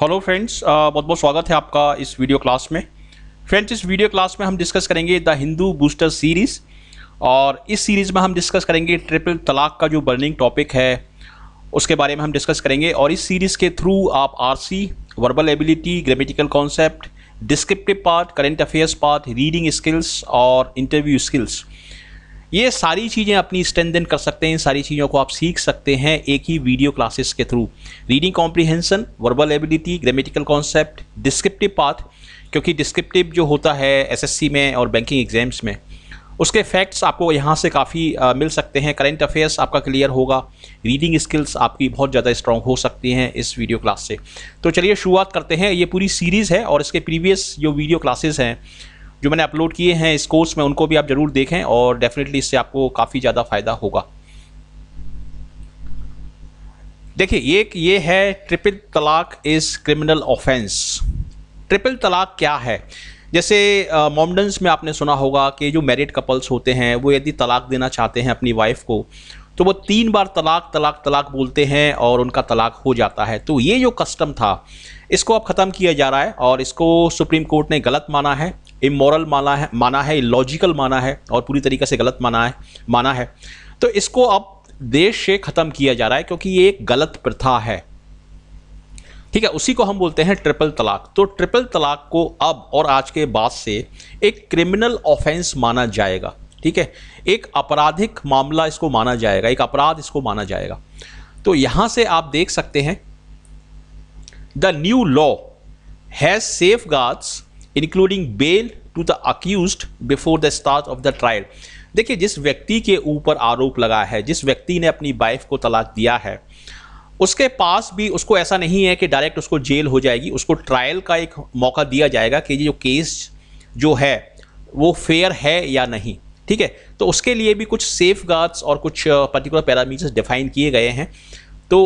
Hello friends बहुत बहुत स्वागत है आपका इस वीडियो क्लास में फ्रेंड्स इस वीडियो क्लास में हम डिस्कस करेंगे द हिंदू बूस्टर सीरीज़ और इस सीरीज़ में हम डिस्कस करेंगे ट्रिपल तलाक का जो बर्निंग टॉपिक है उसके बारे में हम डिस्कस करेंगे और इस सीरीज़ के थ्रू आप RC verbal ability grammatical concept descriptive part current affairs part reading skills और इंटरव्यू स्किल्स ये सारी चीज़ें अपनी स्ट्रेंथन कर सकते हैं इन सारी चीज़ों को आप सीख सकते हैं एक ही वीडियो क्लासेस के through reading comprehension verbal ability grammatical concept descriptive path क्योंकि डिस्क्रिप्टिव जो होता है एसएससी में और बैंकिंग एग्जाम्स में उसके फैक्ट्स आपको यहाँ से काफ़ी मिल सकते हैं करेंट अफेयर्स आपका क्लियर होगा रीडिंग स्किल्स आपकी बहुत ज़्यादा स्ट्रॉन्ग हो सकती हैं इस वीडियो क्लास से तो चलिए शुरुआत करते हैं ये पूरी सीरीज़ है और इसके प्रीवियस जो वीडियो क्लासेस हैं जो मैंने अपलोड किए हैं इस कोर्स में उनको भी आप ज़रूर देखें और डेफिनेटली इससे आपको काफ़ी ज़्यादा फ़ायदा होगा देखिए ये ये है ट्रिपल तलाक इज़ क्रिमिनल ऑफेंस ट्रिपल तलाक क्या है जैसे मॉमडन्स में आपने सुना होगा कि जो मैरिड कपल्स होते हैं वो यदि तलाक देना चाहते हैं अपनी वाइफ को तो वो तीन बार तलाक तलाक तलाक बोलते हैं और उनका तलाक हो जाता है तो ये जो कस्टम था इसको अब ख़त्म किया जा रहा है और इसको सुप्रीम कोर्ट ने गलत माना है इमोरल माना है माना है लॉजिकल माना है और पूरी तरीके से गलत माना है माना है तो इसको अब देश से ख़त्म किया जा रहा है क्योंकि ये एक गलत प्रथा है ठीक है उसी को हम बोलते हैं ट्रिपल तलाक तो ट्रिपल तलाक को अब और आज के बाद से एक क्रिमिनल ऑफेंस माना जाएगा ठीक है एक आपराधिक मामला इसको माना जाएगा एक अपराध इसको माना जाएगा तो यहां से आप देख सकते हैं the new law has safeguards including bail to the accused before the start of the trial देखिए जिस व्यक्ति के ऊपर आरोप लगा है जिस व्यक्ति ने अपनी वाइफ को तलाक दिया है उसके पास भी उसको ऐसा नहीं है कि डायरेक्ट उसको जेल हो जाएगी उसको ट्रायल का एक मौका दिया जाएगा कि ये जो केस जो है वो फेयर है या नहीं ठीक है तो उसके लिए भी कुछ सेफ गार्ड्स और कुछ पर्टिकुलर पैरामीटर्स डिफाइन किए गए हैं तो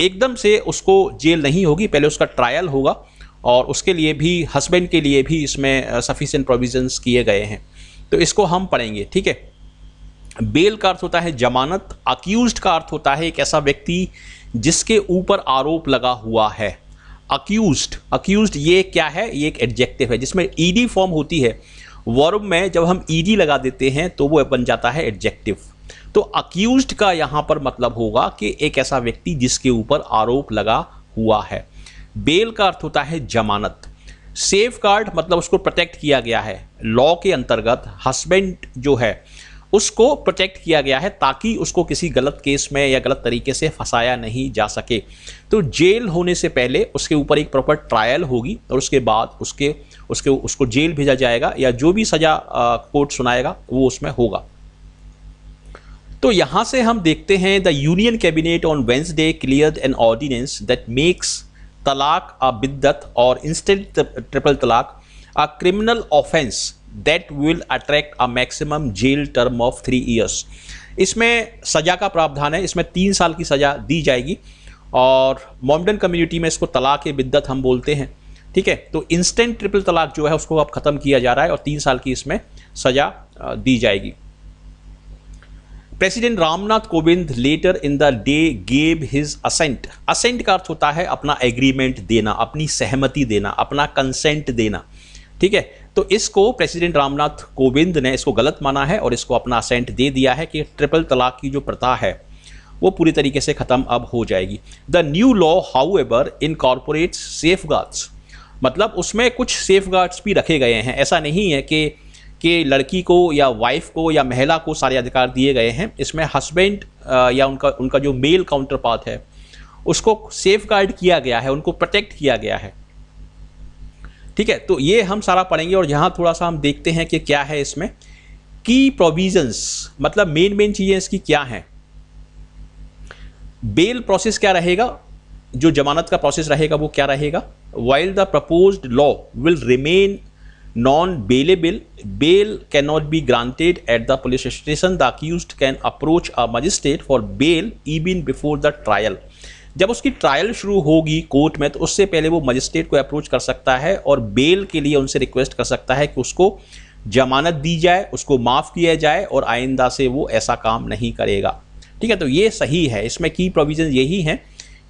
एकदम से उसको जेल नहीं होगी पहले उसका ट्रायल होगा और उसके लिए भी हस्बैंड के लिए भी इसमें सफिशेंट uh, प्रोविजंस किए गए हैं तो इसको हम पढ़ेंगे ठीक है बेल का अर्थ होता है जमानत अक्यूज का अर्थ होता है एक ऐसा व्यक्ति जिसके ऊपर आरोप लगा हुआ है अक्यूज अक्यूज ये क्या है ये एक एडजेक्टिव है जिसमें ईडी फॉर्म होती है वर्ब में जब हम ईडी लगा देते हैं तो वो बन जाता है एडजेक्टिव तो अक्यूज का यहाँ पर मतलब होगा कि एक ऐसा व्यक्ति जिसके ऊपर आरोप लगा हुआ है बेल का अर्थ होता है जमानत सेफ गार्ड मतलब उसको प्रोटेक्ट किया गया है लॉ के अंतर्गत हस्बैंड जो है उसको प्रोटेक्ट किया गया है ताकि उसको किसी गलत केस में या गलत तरीके से फंसाया नहीं जा सके तो जेल होने से पहले उसके ऊपर एक प्रॉपर ट्रायल होगी और उसके बाद उसके उसके उसको जेल भेजा जाएगा या जो भी सज़ा कोर्ट सुनाएगा वो उसमें होगा तो यहाँ से हम देखते हैं the union cabinet on Wednesday cleared an ordinance that makes talaq e biddat or instant triple talaq a criminal offence that will attract a maximum jail term of three years इसमें सज़ा का प्रावधान है इसमें तीन साल की सज़ा दी जाएगी और मॉमडर्न कम्युनिटी में इसको तलाक बिद्दत हम बोलते हैं ठीक है तो इंस्टेंट ट्रिपल तलाक जो है उसको अब ख़त्म किया जा रहा है और तीन साल की इसमें सज़ा दी जाएगी president Ramnath Kovind later in the day gave his assent assent का अर्थ होता है अपना एग्रीमेंट देना अपनी सहमति देना अपना कंसेंट देना ठीक है तो इसको प्रेसिडेंट रामनाथ कोविंद ने इसको गलत माना है और इसको अपना असेंट दे दिया है कि ट्रिपल तलाक की जो प्रथा है वो पूरी तरीके से ख़त्म अब हो जाएगी the new law however incorporate safeguards मतलब उसमें कुछ सेफ गार्ड्स भी रखे गए हैं ऐसा नहीं है कि कि लड़की को या वाइफ को या महिला को सारे अधिकार दिए गए हैं इसमें हस्बैंड या उनका उनका जो मेल काउंटर पार्ट है उसको सेफ गार्ड किया गया है उनको प्रोटेक्ट किया गया है ठीक है तो ये हम सारा पढ़ेंगे और यहाँ थोड़ा सा हम देखते हैं कि क्या है इसमें की प्रोविजंस मतलब मेन मेन चीज़ें इसकी क्या हैं बेल प्रोसेस क्या रहेगा जो जमानत का प्रोसेस रहेगा वो क्या रहेगा while the propose law will remain non-bailable, bail cannot be granted at the police station. The accused can approach a magistrate for bail even before the trial. जब उसकी ट्रायल शुरू होगी कोर्ट में तो उससे पहले वो मजिस्ट्रेट को अप्रोच कर सकता है और बेल के लिए उनसे रिक्वेस्ट कर सकता है कि उसको जमानत दी जाए उसको माफ़ किया जाए और आइंदा से वो ऐसा काम नहीं करेगा ठीक है तो ये सही है इसमें की प्रोविज़न यही हैं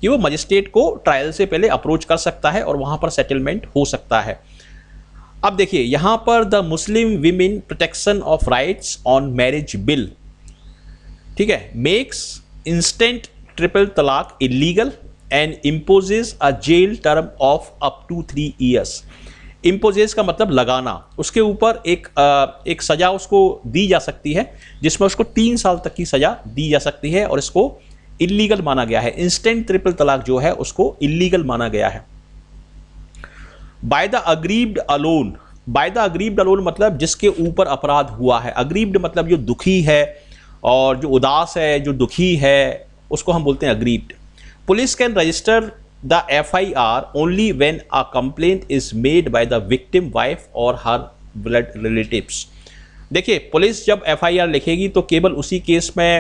कि वो मजिस्ट्रेट को ट्रायल से पहले अप्रोच कर सकता है और वहाँ पर सेटलमेंट हो सकता है अब देखिए यहाँ पर the Muslim women protection of rights on marriage bill ठीक है makes instant triple talaq illegal and imposes a jail term of up to three years imposes का मतलब लगाना उसके ऊपर एक आ, एक सज़ा उसको दी जा सकती है जिसमें उसको तीन साल तक की सज़ा दी जा सकती है और इसको इलीगल माना गया है इंस्टेंट ट्रिपल तलाक जो है उसको इलीगल माना गया है by the aggrieved alone by the aggrieved alone मतलब जिसके ऊपर अपराध हुआ है अग्रीब्ड मतलब जो दुखी है और जो उदास है जो दुखी है उसको हम बोलते हैं aggrieved police can register the F I R only when a complaint is made by the victim wife और हर ब्लड रिलेटिव्स देखिए पुलिस जब एफ आई आर लिखेगी तो केवल उसी केस में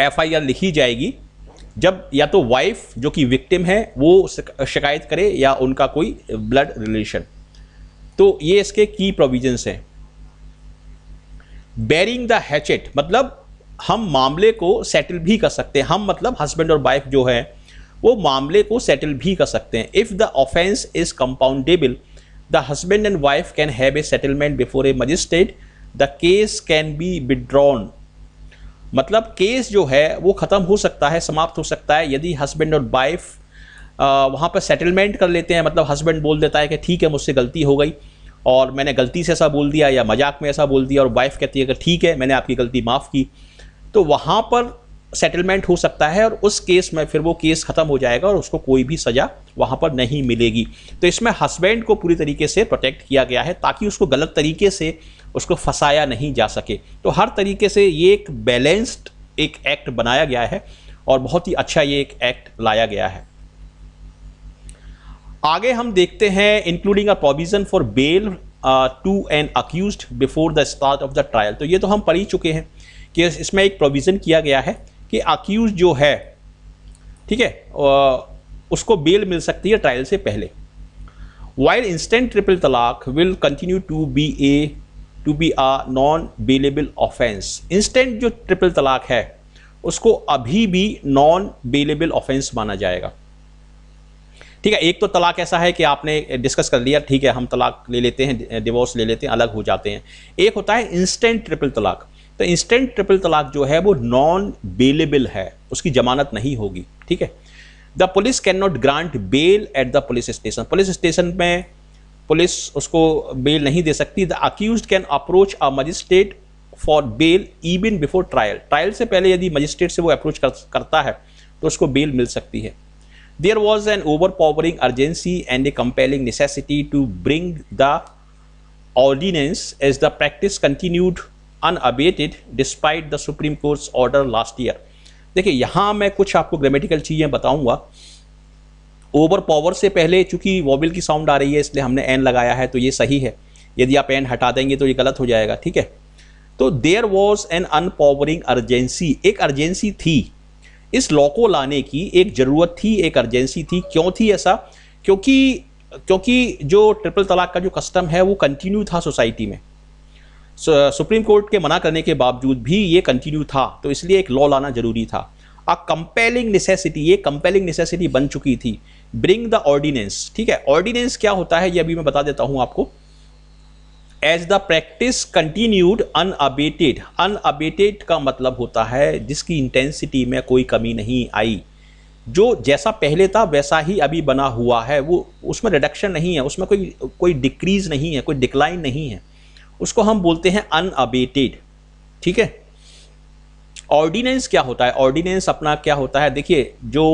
एफ आई आर लिखी जाएगी जब या तो वाइफ जो कि विक्टिम है वो शिकायत करे या उनका कोई ब्लड रिलेशन तो ये इसके की प्रोविजंस हैं बेरिंग द हैचेट मतलब हम मामले को सेटल भी कर सकते हैं हम मतलब हस्बैंड और वाइफ जो है वो मामले को सेटल भी कर सकते हैं if the offence is compoundable the husband and wife can have a settlement before a magistrate the case can be withdrawn मतलब केस जो है वो ख़त्म हो सकता है समाप्त हो सकता है यदि हस्बैंड और वाइफ वहाँ पर सेटलमेंट कर लेते हैं मतलब हस्बैंड बोल देता है कि ठीक है मुझसे गलती हो गई और मैंने गलती से ऐसा बोल दिया या मजाक में ऐसा बोल दिया और वाइफ कहती है कि ठीक है मैंने आपकी गलती माफ़ की तो वहाँ पर सेटलमेंट हो सकता है और उस केस में फिर वो केस ख़त्म हो जाएगा और उसको कोई भी सज़ा वहाँ पर नहीं मिलेगी तो इसमें हस्बैंड को पूरी तरीके से प्रोटेक्ट किया गया है ताकि उसको गलत तरीके से उसको फंसाया नहीं जा सके तो हर तरीके से ये एक बैलेंस्ड एक एक्ट बनाया गया है और बहुत ही अच्छा ये एक एक्ट लाया गया है आगे हम देखते हैं including a provision for bail to an accuse before the start of the trial तो ये तो हम पढ़ ही चुके हैं कि इसमें एक प्रोविज़न किया गया है कि अक्यूज जो है ठीक है उसको बेल मिल सकती है ट्रायल से पहले while instant triple talaq will continue to be a to be a non bailable offence instant जो ट्रिपल तलाक है उसको अभी भी नॉन बेलेबल ऑफेंस माना जाएगा ठीक है एक तो तलाक ऐसा है कि आपने डिस्कस कर लिया ठीक है हम तलाक ले लेते हैं डिवोर्स ले लेते हैं अलग हो जाते हैं एक होता है इंस्टेंट ट्रिपल तलाक तो इंस्टेंट ट्रिपल तलाक जो है वो नॉन बेलेबल है उसकी जमानत नहीं होगी ठीक है the police can not grant bail at the police station police station में पुलिस उसको बेल नहीं दे सकती the accuse can approach a magistrate for bail even before trial trial से पहले यदि मजिस्ट्रेट से वो अप्रोच कर, करता है तो उसको बेल मिल सकती है there was an overpowering urgency and a compelling necessity to bring the ordinance as the practice continued unabated despite the Supreme Court's order last year देखिए यहाँ मैं कुछ आपको ग्रामेटिकल चीज़ें बताऊँगा ओवर पावर से पहले चूंकि वॉबिल की साउंड आ रही है इसलिए हमने एन लगाया है तो ये सही है यदि आप एन हटा देंगे तो ये गलत हो जाएगा ठीक है तो there was an unpowering urgency एक अर्जेंसी थी इस लॉ को लाने की एक ज़रूरत थी एक अर्जेंसी थी क्यों थी ऐसा क्योंकि क्योंकि जो ट्रिपल तलाक का जो कस्टम है वो कंटिन्यू था सोसाइटी में सुप्रीम कोर्ट के मना करने के बावजूद भी ये कंटिन्यू था तो इसलिए एक लॉ लाना जरूरी था अ कंपेलिंग नेसेसिटी ये कंपेलिंग नेसेसिटी बन चुकी थी ब्रिंग द ऑर्डिनेंस ठीक है ऑर्डिनेंस क्या होता है ये अभी मैं बता देता हूं आपको as the practice continued unabated unabated का मतलब होता है जिसकी इंटेंसिटी में कोई कमी नहीं आई जो जैसा पहले था वैसा ही अभी बना हुआ है वो उसमें रिडक्शन नहीं है उसमें कोई कोई डिक्रीज़ नहीं है कोई डिक्लाइन नहीं है उसको हम बोलते हैं अनअबेटेड ठीक है ऑर्डिनेंस क्या होता है ऑर्डिनेंस अपना क्या होता है देखिए जो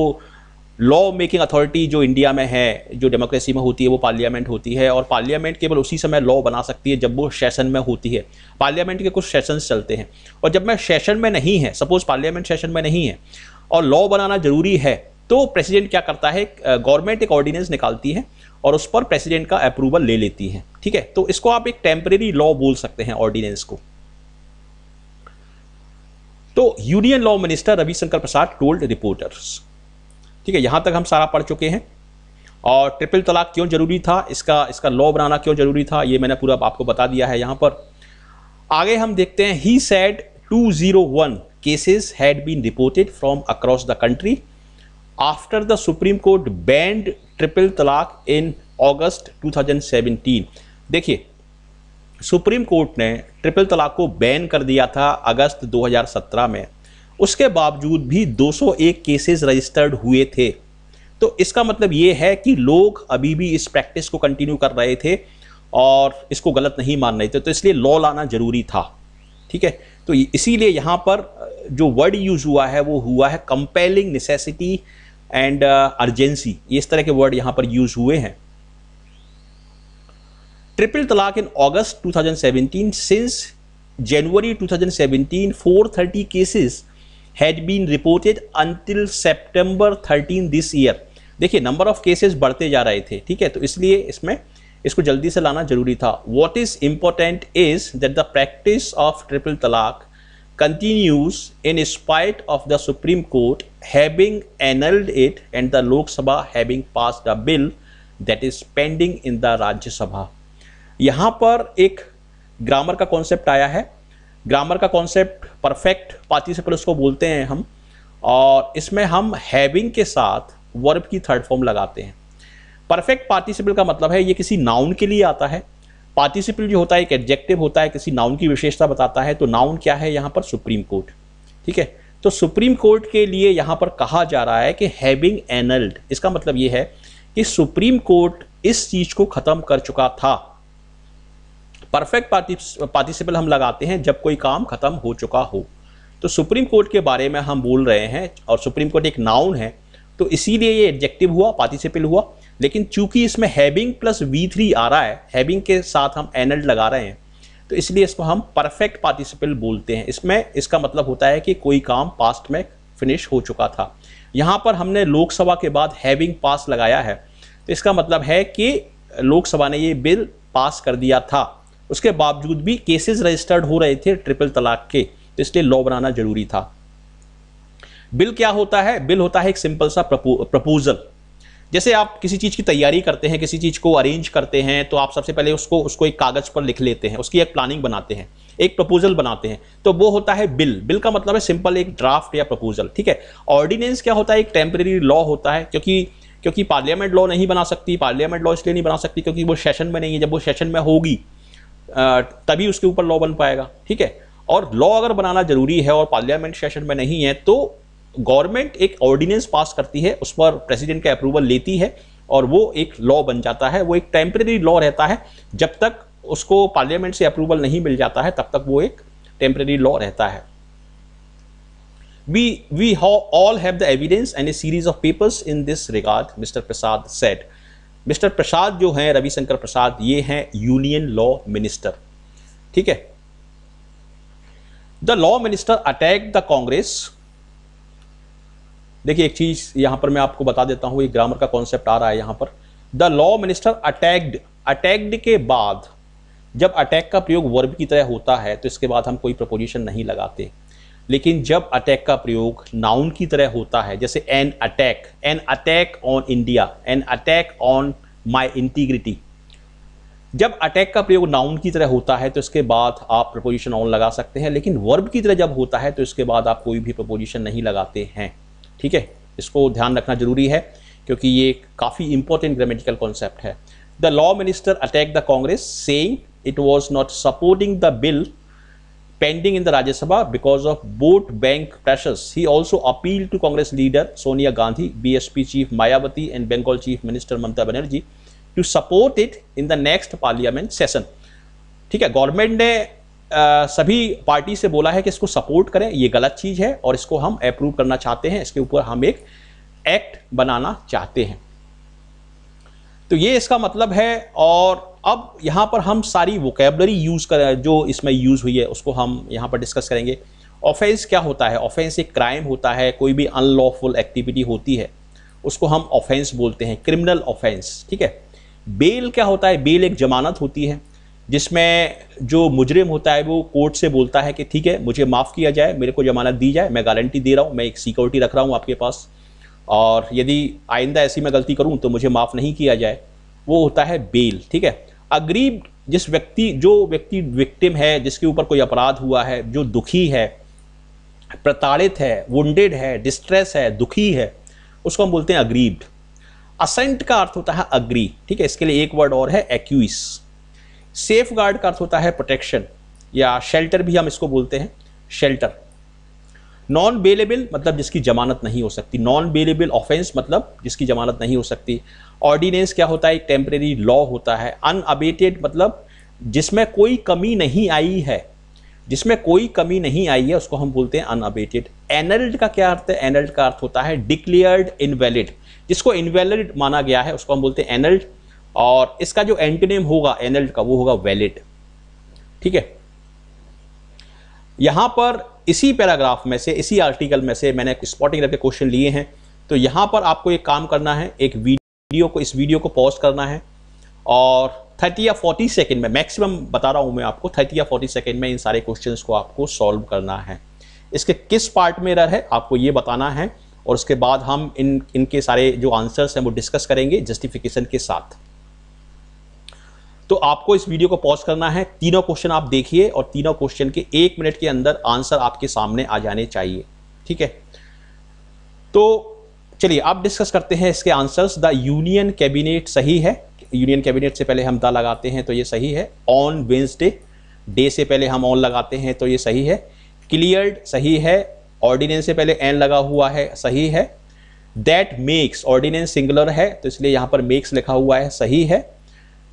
लॉ मेकिंग अथॉरिटी जो इंडिया में है जो डेमोक्रेसी में होती है वो पार्लियामेंट होती है और पार्लियामेंट केवल उसी समय लॉ बना सकती है जब वो सेशन में होती है पार्लियामेंट के कुछ सेशन चलते हैं और जब मैं सेशन में नहीं है सपोज पार्लियामेंट सेशन में नहीं है और लॉ बनाना ज़रूरी है तो प्रेसिडेंट क्या करता है गवर्नमेंट एक ऑर्डिनेंस निकालती है और उस पर प्रेसिडेंट का अप्रूवल ले लेती है ठीक है तो इसको आप एक टेम्परेरी लॉ बोल सकते हैं ऑर्डिनेंस को तो union law minister Ravishankar Prasad told reporters ठीक है यहाँ तक हम सारा पढ़ चुके हैं और ट्रिपल तलाक क्यों ज़रूरी था इसका इसका लॉ बनाना क्यों ज़रूरी था ये मैंने पूरा आपको बता दिया है यहाँ पर आगे हम देखते हैं he said 201 been reported from across the country after the Supreme Court banned triple talaq in August two thousand 2017. देखिए सुप्रीम कोर्ट ने ट्रिपल तलाक को बैन कर दिया था अगस्त 2017 में उसके बावजूद भी 201 केसेस रजिस्टर्ड हुए थे तो इसका मतलब ये है कि लोग अभी भी इस प्रैक्टिस को कंटिन्यू कर रहे थे और इसको गलत नहीं मान रहे थे तो इसलिए लॉ लाना ज़रूरी था ठीक है तो इसीलिए यहाँ पर जो वर्ड यूज़ हुआ है वो हुआ है कंपेलिंग नेसेसिटी एंड अर्जेंसी इस तरह के वर्ड यहाँ पर यूज़ हुए हैं triple talaq in August 2017 since January 2017 430 cases had been reported until September thirteen this year देखिए नंबर ऑफ केसेस बढ़ते जा रहे थे ठीक है तो इसलिए इसमें इसको जल्दी से लाना जरूरी था what is important is that the practice of triple talaq continues in spite of the Supreme Court having annulled it and the Lok Sabha having pass the bill that is pending in the Rajya Sabha यहाँ पर एक ग्रामर का concept आया है grammar का concept perfect participle उसको बोलते हैं हम और इसमें हम हैविंग के साथ वर्ब की थर्ड फॉर्म लगाते हैं परफेक्ट पार्टिसिपल का मतलब है ये किसी नाउन के लिए आता है पार्टिसिपल जो होता है एक एडजेक्टिव होता है किसी नाउन की विशेषता बताता है तो नाउन क्या है यहाँ पर सुप्रीम कोर्ट ठीक है तो सुप्रीम कोर्ट के लिए यहाँ पर कहा जा रहा है कि हैविंग एनल्ड इसका मतलब ये है कि सुप्रीम कोर्ट इस चीज़ को ख़त्म कर चुका था परफेक्ट पार्टिसिपल हम लगाते हैं जब कोई काम खत्म हो चुका हो तो सुप्रीम कोर्ट के बारे में हम बोल रहे हैं और सुप्रीम कोर्ट एक नाउन है तो इसीलिए ये एडजेक्टिव हुआ पार्टिसिपल हुआ लेकिन चूंकि इसमें हैबिंग प्लस वी थ्री आ रहा है हैबिंग के साथ हम एनल्ड लगा रहे हैं तो इसलिए इसको हम परफेक्ट पार्टिसिपल बोलते हैं इसमें इसका मतलब होता है कि कोई काम पास्ट में फिनिश हो चुका था यहाँ पर हमने लोकसभा के बाद हैविंग पास लगाया है तो इसका मतलब है कि लोकसभा ने ये बिल पास कर दिया था उसके बावजूद भी केसेस रजिस्टर्ड हो रहे थे ट्रिपल तलाक के तो इसलिए लॉ बनाना जरूरी था बिल क्या होता है बिल होता है एक सिंपल सा प्रपोजल जैसे आप किसी चीज़ की तैयारी करते हैं किसी चीज़ को अरेंज करते हैं तो आप सबसे पहले उसको उसको एक कागज़ पर लिख लेते हैं उसकी एक प्लानिंग बनाते हैं एक प्रपोजल बनाते हैं तो वो होता है बिल बिल का मतलब है सिंपल एक ड्राफ्ट या प्रपोजल ठीक है ऑर्डिनेंस क्या होता है एक टेम्प्रेरी लॉ होता है क्योंकि क्योंकि पार्लियामेंट लॉ नहीं बना सकती पार्लियामेंट लॉ इसलिए नहीं बना सकती क्योंकि वो सेशन में नहीं है जब वो सेशन में होगी तभी उसके ऊपर लॉ बन पाएगा ठीक है और लॉ अगर बनाना जरूरी है और पार्लियामेंट सेशन में नहीं है तो गवर्नमेंट एक ऑर्डिनेंस पास करती है उस पर प्रेसिडेंट का अप्रूवल लेती है और वो एक लॉ बन जाता है वो एक टेम्प्रेरी लॉ रहता है जब तक उसको पार्लियामेंट से अप्रूवल नहीं मिल जाता है तब तक वो एक टेम्प्रेरी लॉ रहता है we how all have the evidence and a series of papers in this regard Mister Prasad said Mister Prasad जो हैं रविशंकर प्रसाद ये हैं यूनियन लॉ मिनिस्टर ठीक है the law minister attack the Congress देखिए एक चीज यहां पर मैं आपको बता देता हूं ये ग्रामर का कॉन्सेप्ट आ रहा है यहां पर the law minister attacked attacked के बाद जब अटैक का प्रयोग वर्ब की तरह होता है तो इसके बाद हम कोई प्रपोजिशन नहीं लगाते लेकिन जब अटैक का प्रयोग नाउन की तरह होता है जैसे an attack an attack on India an attack on my integrity जब अटैक का प्रयोग नाउन की तरह होता है तो इसके बाद आप प्रपोजिशन ऑन लगा सकते हैं लेकिन वर्ब की तरह जब होता है तो इसके बाद आप कोई भी प्रपोजिशन नहीं लगाते हैं ठीक है इसको ध्यान रखना जरूरी है क्योंकि ये काफ़ी इंपॉर्टेंट ग्रामेटिकल कॉन्सेप्ट है the law minister attack the Congress saying it was not supporting the bill pending in the Rajya Sabha because of boat bank pressures. He also appealed to Congress leader Sonia Gandhi, BSP chief Mayawati and Bengal chief minister Mamata Banerjee to support it in the next parliament session. ठीक है government ने आ, सभी party से बोला है कि इसको support करें ये गलत चीज़ है और इसको हम अप्रूव करना चाहते हैं इसके ऊपर हम एक एक्ट बनाना चाहते हैं तो ये इसका मतलब है और अब यहाँ पर हम सारी वोकेबलरी यूज़ कर जो इसमें यूज़ हुई है उसको हम यहाँ पर डिस्कस करेंगे ऑफेंस क्या होता है ऑफेंस एक क्राइम होता है कोई भी अनलॉफुल एक्टिविटी होती है उसको हम ऑफेंस बोलते हैं क्रिमिनल ऑफेंस ठीक है बेल क्या होता है बेल एक जमानत होती है जिसमें जो मुजरिम होता है वो कोर्ट से बोलता है कि ठीक है मुझे माफ़ किया जाए मेरे को जमानत दी जाए मैं गारंटी दे रहा हूँ मैं एक सिक्योरिटी रख रहा हूँ आपके पास और यदि आइंदा ऐसी मैं गलती करूँ तो मुझे माफ़ नहीं किया जाए वो होता है बेल ठीक है अग्रीब जिस व्यक्ति जो व्यक्ति विक्टिम है जिसके ऊपर कोई अपराध हुआ है जो दुखी है प्रताड़ित है वेड है डिस्ट्रेस है दुखी है उसको हम बोलते हैं अग्रीब्ड असेंट का अर्थ होता है अग्री ठीक है इसके लिए एक वर्ड और है एक्यूस सेफ गार्ड का अर्थ होता है प्रोटेक्शन या शेल्टर भी हम इसको बोलते हैं शेल्टर नॉन बेलेबल मतलब जिसकी जमानत नहीं हो सकती नॉन बेलेबल ऑफेंस मतलब जिसकी जमानत नहीं हो सकती ऑर्डिनेंस क्या होता है एक टेम्प्रेरी लॉ होता है अनअबेटेड मतलब जिसमें कोई कमी नहीं आई है जिसमें कोई कमी नहीं आई है उसको हम बोलते हैं अनअबेटेड एनल्ड का क्या अर्थ है एनल्ड का अर्थ होता है डिक्लेयर्ड इनवैलिड जिसको इनवैलिड माना गया है उसको हम बोलते हैं एनल्ड और इसका जो एंटीनेम होगा एनल्ड का वो होगा वैलिड ठीक है यहां पर इसी पैराग्राफ में से इसी आर्टिकल में से मैंने स्पॉटिंग रख के क्वेश्चन लिए हैं तो यहाँ पर आपको एक काम करना है एक वीडियो को इस वीडियो को पॉज करना है और 30 या 40 सेकेंड में मैक्सिमम बता रहा हूँ मैं आपको 30 या 40 सेकेंड में इन सारे क्वेश्चन को आपको सॉल्व करना है इसके किस पार्ट में रह है आपको ये बताना है और उसके बाद हम इन इनके सारे जो आंसर्स हैं वो डिस्कस करेंगे जस्टिफिकेशन के साथ तो आपको इस वीडियो को पॉज करना है तीनों क्वेश्चन आप देखिए और तीनों क्वेश्चन के एक मिनट के अंदर आंसर आपके सामने आ जाने चाहिए ठीक है तो चलिए आप डिस्कस करते हैं इसके आंसर्स द यूनियन कैबिनेट सही है यूनियन कैबिनेट से पहले हम द लगाते हैं तो ये सही है ऑन वेंसडे डे से पहले हम ऑन लगाते हैं तो ये सही है क्लियर्ड सही है ऑर्डिनेंस से पहले एन लगा हुआ है सही है दैट मेक्स ऑर्डिनेंस सिंगुलर है तो इसलिए यहां पर मेक्स लिखा हुआ है सही है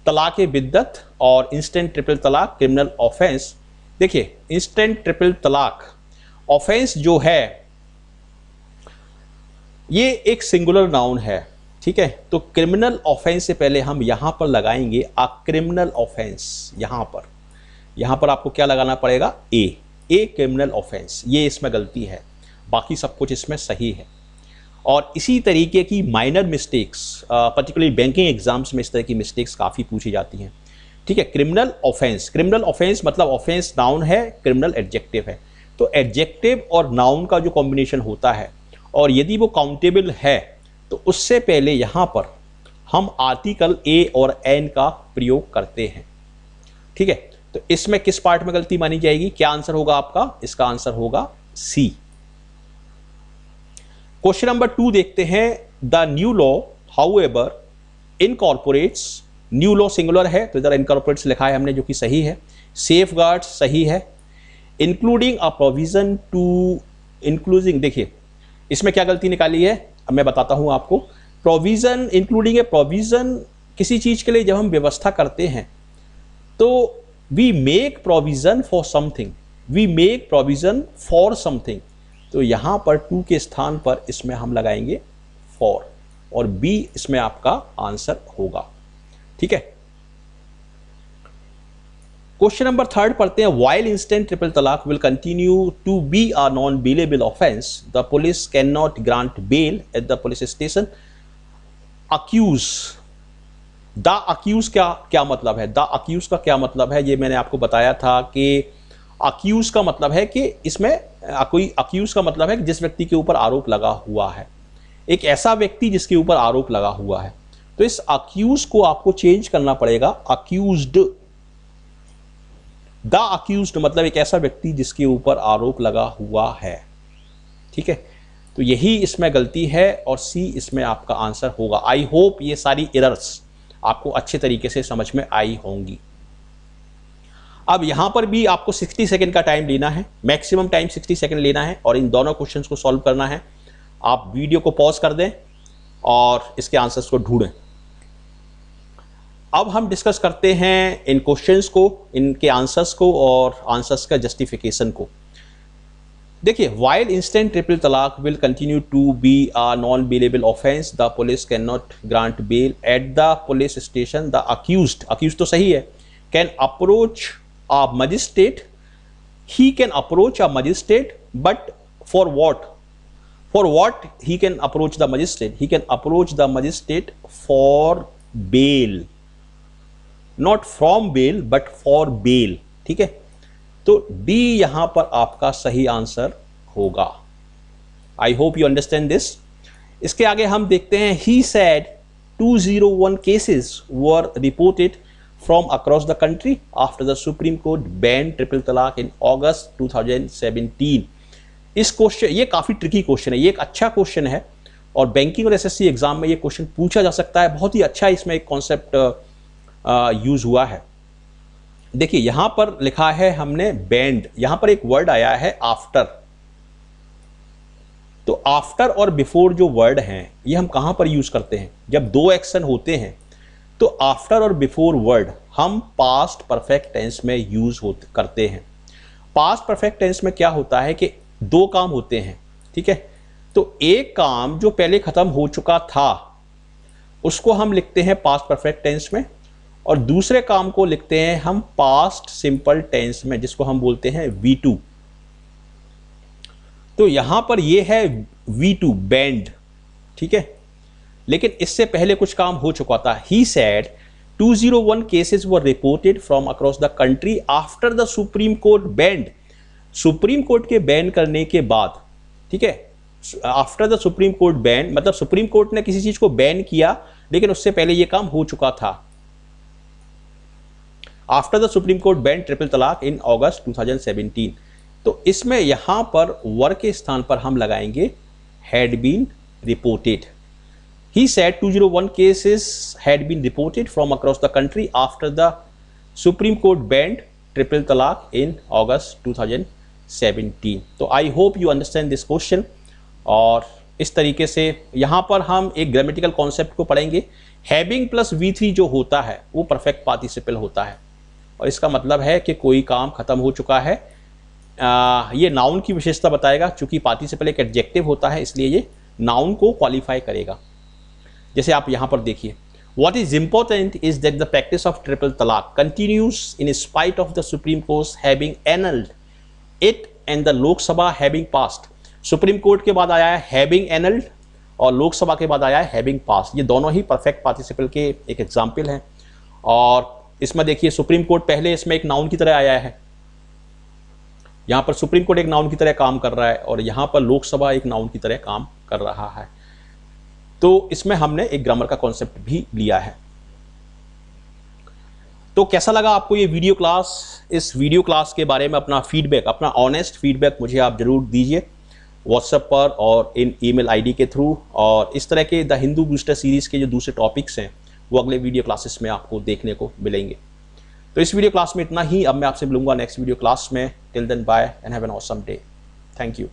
तलाक बिद्दत और instant triple talaq criminal offence देखिए इंस्टेंट ट्रिपल तलाक ऑफेंस जो है ये एक सिंगुलर नाउन है ठीक है तो क्रिमिनल ऑफेंस से पहले हम यहां पर लगाएंगे आ क्रिमिनल ऑफेंस यहां पर यहां पर आपको क्या लगाना पड़ेगा ए ए क्रिमिनल ऑफेंस ये इसमें गलती है बाकी सब कुछ इसमें सही है और इसी तरीके की minor mistakes particularly banking exams में इस तरह की मिस्टेक्स काफ़ी पूछी जाती हैं ठीक है क्रिमिनल ऑफेंस क्रिमिनल ऑफेंस मतलब ऑफेंस नाउन है क्रिमिनल एडजेक्टिव है तो एडजेक्टिव और नाउन का जो कॉम्बिनेशन होता है और यदि वो काउंटेबल है तो उससे पहले यहाँ पर हम आर्टिकल ए और एन का प्रयोग करते हैं ठीक है तो इसमें किस पार्ट में गलती मानी जाएगी क्या आंसर होगा आपका इसका आंसर होगा सी क्वेश्चन नंबर टू देखते हैं the new law however incorporates new law singular है तो इधर इनकॉर्पोरेट्स लिखा है हमने जो कि सही है सेफ सही है including a provision to including देखिए इसमें क्या गलती निकाली है अब मैं बताता हूं आपको प्रोविज़न इंक्लूडिंग ए प्रोविज़न किसी चीज़ के लिए जब हम व्यवस्था करते हैं तो we make provision for something we make provision for something तो यहाँ पर टू के स्थान पर इसमें हम लगाएंगे फोर और बी इसमें आपका आंसर होगा ठीक है क्वेश्चन नंबर थर्ड पढ़ते हैं while instant triple talaq will continue to be are non bailable offence the police can not grant bail at the police station accuse the accuse क्या क्या मतलब है द अक्यूज का क्या मतलब है ये मैंने आपको बताया था कि अक्यूज का मतलब है कि इसमें कोई अक्यूज का मतलब है कि जिस व्यक्ति के ऊपर आरोप लगा हुआ है एक ऐसा व्यक्ति जिसके ऊपर आरोप लगा हुआ है तो इस अक्यूज को आपको चेंज करना पड़ेगा अक्यूज द अक्यूज मतलब एक ऐसा व्यक्ति जिसके ऊपर आरोप लगा हुआ है ठीक है तो यही इसमें गलती है और सी इसमें आपका आंसर होगा आई होप ये सारी इरर्स आपको अच्छे तरीके से समझ में आई होंगी अब यहाँ पर भी आपको 60 सेकेंड का टाइम लेना है मैक्सिमम टाइम 60 सेकेंड लेना है और इन दोनों क्वेश्चन को सॉल्व करना है आप वीडियो को पॉज कर दें और इसके आंसर्स को ढूंढें अब हम डिस्कस करते हैं इन क्वेश्चंस को इनके आंसर्स को और आंसर्स का जस्टिफिकेशन को देखिए while instant triple talaq will continue to be a non bailable offence the police can not grant bail at the police station the accuse accuse तो सही है can approach a magistrate he can approach a magistrate but for what for what he can approach the magistrate he can approach the magistrate for bail not from bail but for bail theek hai to d yahan par aapka sahi answer hoga i hope you understand this iske aage hum dekhte hain he said 201 cases were reported from across the country after the Supreme Court banned triple talaq in August 2017. इस question ये काफ़ी tricky question है ये एक अच्छा question है और banking और एसएससी एग्जाम में ये क्वेश्चन पूछा जा सकता है बहुत ही अच्छा इसमें एक कॉन्सेप्ट यूज uh, uh, हुआ है देखिए यहां पर लिखा है हमने बैंड यहां पर एक वर्ड आया है आफ्टर तो आफ्टर और बिफोर जो वर्ड हैं ये हम कहां पर यूज़ करते हैं जब दो एक्शन होते हैं तो आफ्टर और बिफोर वर्ड हम पास्ट परफेक्ट टेंस में यूज करते हैं पास्ट परफेक्ट टेंस में क्या होता है कि दो काम होते हैं ठीक है तो एक काम जो पहले ख़त्म हो चुका था उसको हम लिखते हैं पास्ट परफेक्ट टेंस में और दूसरे काम को लिखते हैं हम पास्ट सिंपल टेंस में जिसको हम बोलते हैं वी टू तो यहां पर ये है वी टू बैंड ठीक है लेकिन इससे पहले कुछ काम हो चुका था he said 201 cases were reported from across the country after the Supreme Court banned Supreme Court के बैन करने के बाद ठीक है after the Supreme Court ban मतलब सुप्रीम कोर्ट ने किसी चीज़ को बैन किया लेकिन उससे पहले यह काम हो चुका था after the Supreme Court ban triple talaq in August 2017 तो इसमें यहां पर वर्क के स्थान पर हम लगाएंगे had been reported He said 201 cases had been reported from across the country after the Supreme Court banned triple talaq in August 2017. so तो I hope you understand this question or इस तरीके से यहाँ पर हम एक ग्रामेटिकल कॉन्सेप्ट को पढ़ेंगे हैविंग प्लस वी थ्री जो होता है वो परफेक्ट पार्टिसिपल होता है और इसका मतलब है कि कोई काम ख़त्म हो चुका है आ, ये नाउन की विशेषता बताएगा चूँकि पार्टिसिपल एक एडजेक्टिव होता है इसलिए ये नाउन को क्वालिफाई करेगा जैसे आप यहाँ पर देखिए what is important is that the practice of triple talaq continues in spite of the Supreme Court having annulled it and the Lok Sabha having passed Supreme Court के बाद आया हैविंग एनल्ड और लोकसभा के बाद आया हैविंग पास ये दोनों ही परफेक्ट पार्टिसिपल के एक एग्जाम्पल हैं और इसमें देखिए सुप्रीम कोर्ट पहले इसमें एक नाउन की तरह आया है यहाँ पर सुप्रीम कोर्ट एक नाउन की तरह काम कर रहा है और यहाँ पर लोकसभा एक नाउन की तरह काम कर रहा है तो इसमें हमने एक ग्रामर का कॉन्सेप्ट भी लिया है तो कैसा लगा आपको ये वीडियो क्लास इस वीडियो क्लास के बारे में अपना फीडबैक अपना ऑनेस्ट फीडबैक मुझे आप ज़रूर दीजिए व्हाट्सएप पर और इन ईमेल आईडी के थ्रू और इस तरह के द हिंदू बूस्टर सीरीज़ के जो दूसरे टॉपिक्स हैं वो अगले वीडियो क्लासेस में आपको देखने को मिलेंगे तो इस वीडियो क्लास में इतना ही अब मैं आपसे मिलूंगा नेक्स्ट वीडियो क्लास में till then bye and have an awesome day thank you